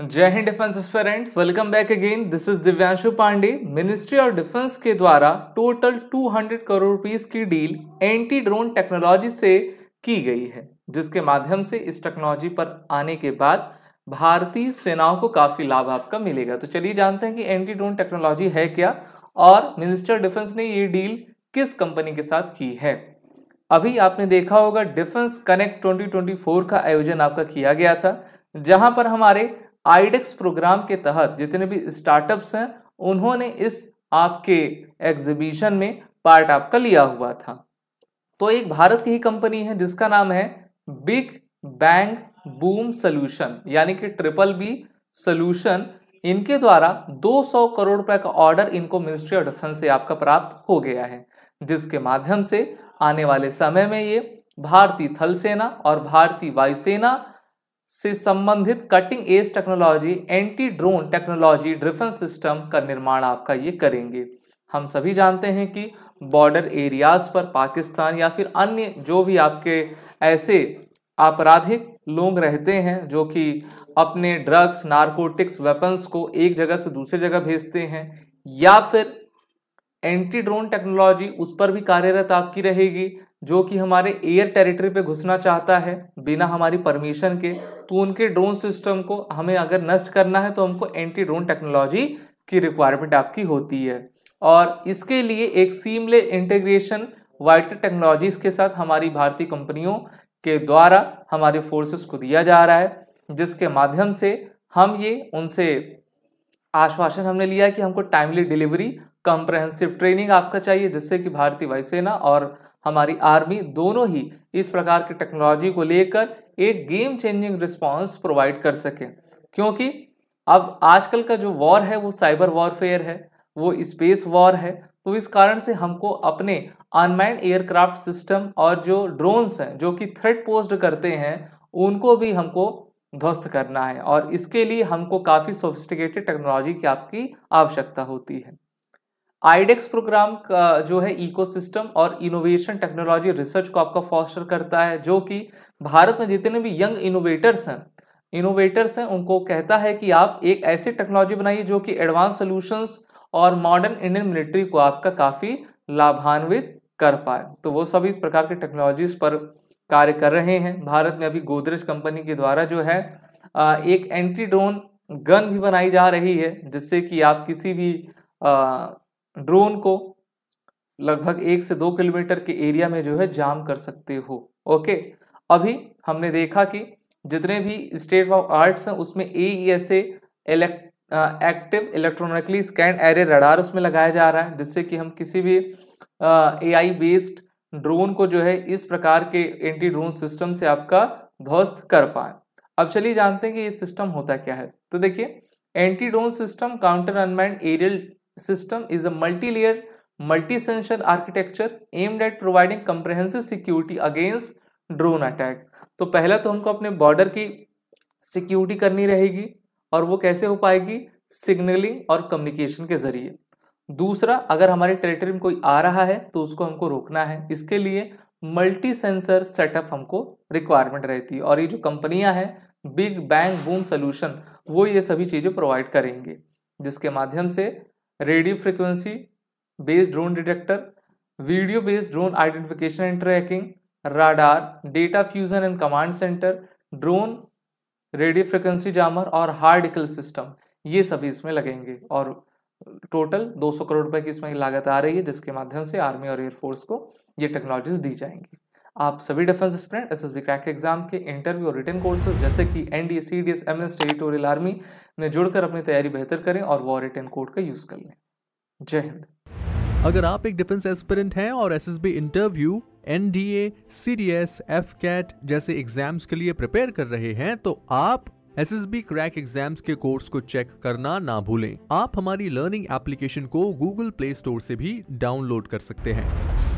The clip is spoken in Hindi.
जय हिंद defence aspirants welcome back again this is Divyanshu Pandey ministry of defence के द्वारा टोटल 200 करोड़ रुपीज की डील एंटी ड्रोन टेक्नोलॉजी से की गई है जिसके माध्यम से इस टेक्नोलॉजी पर आने के बाद भारतीय सेनाओं को काफ़ी लाभ आपका मिलेगा तो चलिए जानते हैं कि एंटी ड्रोन टेक्नोलॉजी है क्या और मिनिस्ट्री ऑफ डिफेंस ने ये डील किस कंपनी के साथ की है अभी आपने देखा होगा डिफेंस कनेक्ट 2024 का आयोजन आपका किया गया था जहां पर हमारे आईडेक्स प्रोग्राम के तहत जितने भी स्टार्टअप्स हैं उन्होंने इस आपके एग्जीबिशन में पार्ट आपका लिया हुआ था तो एक भारत की ही कंपनी है जिसका नाम है बिग बैंग बूम सोल्यूशन यानी कि ट्रिपल बी सोल्यूशन इनके द्वारा 200 करोड़ रुपए का ऑर्डर इनको मिनिस्ट्री ऑफ डिफेंस से आपका प्राप्त हो गया है जिसके माध्यम से आने वाले समय में ये भारतीय थल सेना और भारतीय वायुसेना से संबंधित cutting edge technology anti drone technology ड्रिफन सिस्टम का निर्माण आपका ये करेंगे हम सभी जानते हैं कि बॉर्डर एरियाज पर पाकिस्तान या फिर अन्य जो भी आपके ऐसे आपराधिक लोग रहते हैं जो कि अपने ड्रग्स नारकोटिक्स वेपन्स को एक जगह से दूसरी जगह भेजते हैं या फिर एंटी ड्रोन टेक्नोलॉजी उस पर भी कार्यरत आपकी रहेगी जो कि हमारे एयर टेरिटरी पे घुसना चाहता है बिना हमारी परमिशन के तो उनके ड्रोन सिस्टम को हमें अगर नष्ट करना है तो हमको एंटी ड्रोन टेक्नोलॉजी की रिक्वायरमेंट आपकी होती है और इसके लिए एक सीमले इंटीग्रेशन वाइटर टेक्नोलॉजीज़ के साथ हमारी भारतीय कंपनियों के द्वारा हमारे फोर्सेस को दिया जा रहा है जिसके माध्यम से हम ये उनसे आश्वासन हमने लिया कि हमको टाइमली डिलीवरी कंप्रहेंसिव ट्रेनिंग आपका चाहिए जिससे कि भारतीय वायुसेना और हमारी आर्मी दोनों ही इस प्रकार की टेक्नोलॉजी को लेकर एक गेम चेंजिंग रिस्पांस प्रोवाइड कर सकें क्योंकि अब आजकल का जो वॉर है वो साइबर वॉरफेयर है वो स्पेस वॉर है तो इस कारण से हमको अपने अनमैंड एयरक्राफ्ट सिस्टम और जो ड्रोन्स हैं जो कि थ्रेड पोस्ट करते हैं उनको भी हमको ध्वस्त करना है और इसके लिए हमको काफ़ी सोफिस्टिकेटेड टेक्नोलॉजी की आपकी आवश्यकता होती है आईडेक्स प्रोग्राम का जो है इकोसिस्टम और इनोवेशन टेक्नोलॉजी रिसर्च को आपका फॉस्टर करता है जो कि भारत में जितने भी यंग इनोवेटर्स हैं इनोवेटर्स हैं उनको कहता है कि आप एक ऐसी टेक्नोलॉजी बनाइए जो कि एडवांस सोल्यूशंस और मॉडर्न इंडियन मिलिट्री को आपका काफ़ी लाभान्वित कर पाए तो वो सभी इस प्रकार की टेक्नोलॉजीज पर कार्य कर रहे हैं भारत में अभी गोदरेज कंपनी के द्वारा जो है एक एंटी ड्रोन गन भी बनाई जा रही है जिससे कि आप किसी भी ड्रोन को लगभग एक से दो किलोमीटर के एरिया में जो है जाम कर सकते हो ओके अभी हमने देखा कि जितने भी स्टेट ऑफ आर्ट्स हैं उसमें A E S active electronically scan array radar उसमें लगाया जा रहा है जिससे कि हम किसी भी ए आई बेस्ड ड्रोन को जो है इस प्रकार के एंटी ड्रोन सिस्टम से आपका ध्वस्त कर पाए अब चलिए जानते हैं कि ये सिस्टम होता क्या है तो देखिए anti drone system counter unmanned aerial system is a multi-layer multi-sensor architecture aimed at providing comprehensive security against drone attack तो पहला तो हमको अपने बॉर्डर की सिक्योरिटी करनी रहेगी और वो कैसे हो पाएगी सिग्नलिंग और कम्युनिकेशन के जरिए दूसरा अगर हमारे टेरिटरी में कोई आ रहा है तो उसको हमको रोकना है इसके लिए मल्टी सेंसर सेटअप हमको रिक्वायरमेंट रहती है और ये जो कंपनियां हैं बिग बैंग बूम सोल्यूशन वो ये सभी चीज़ें प्रोवाइड करेंगे जिसके माध्यम से radio frequency based drone detector video based drone identification and tracking radar data fusion and command centre drone radio frequency jammer और हार्डिकल सिस्टम ये सभी इसमें लगेंगे और टोटल 200 करोड़ रुपए की इसमें लागत आ रही है जिसके माध्यम से आर्मी और एयरफोर्स को ये टेक्नोलॉजीज दी जाएंगी आप सभी defence student S S B crack exam के इंटरव्यू और रिटर्न कोर्सेज जैसे कि N D C D S M S territorial army में जुड़कर अपनी तैयारी बेहतर करें और वॉर रिटर्न कोड का यूज़ कर लें जय हिंद अगर आप एक डिफेंस एस्पिरेंट हैं और S interview N D A C D S F CAT जैसे एग्जाम्स के लिए प्रिपेयर कर रहे हैं तो आप S S B crack exams के कोर्स को चेक करना ना भूलें आप हमारी लर्निंग एप्लीकेशन को गूगल प्ले स्टोर से भी डाउनलोड कर सकते हैं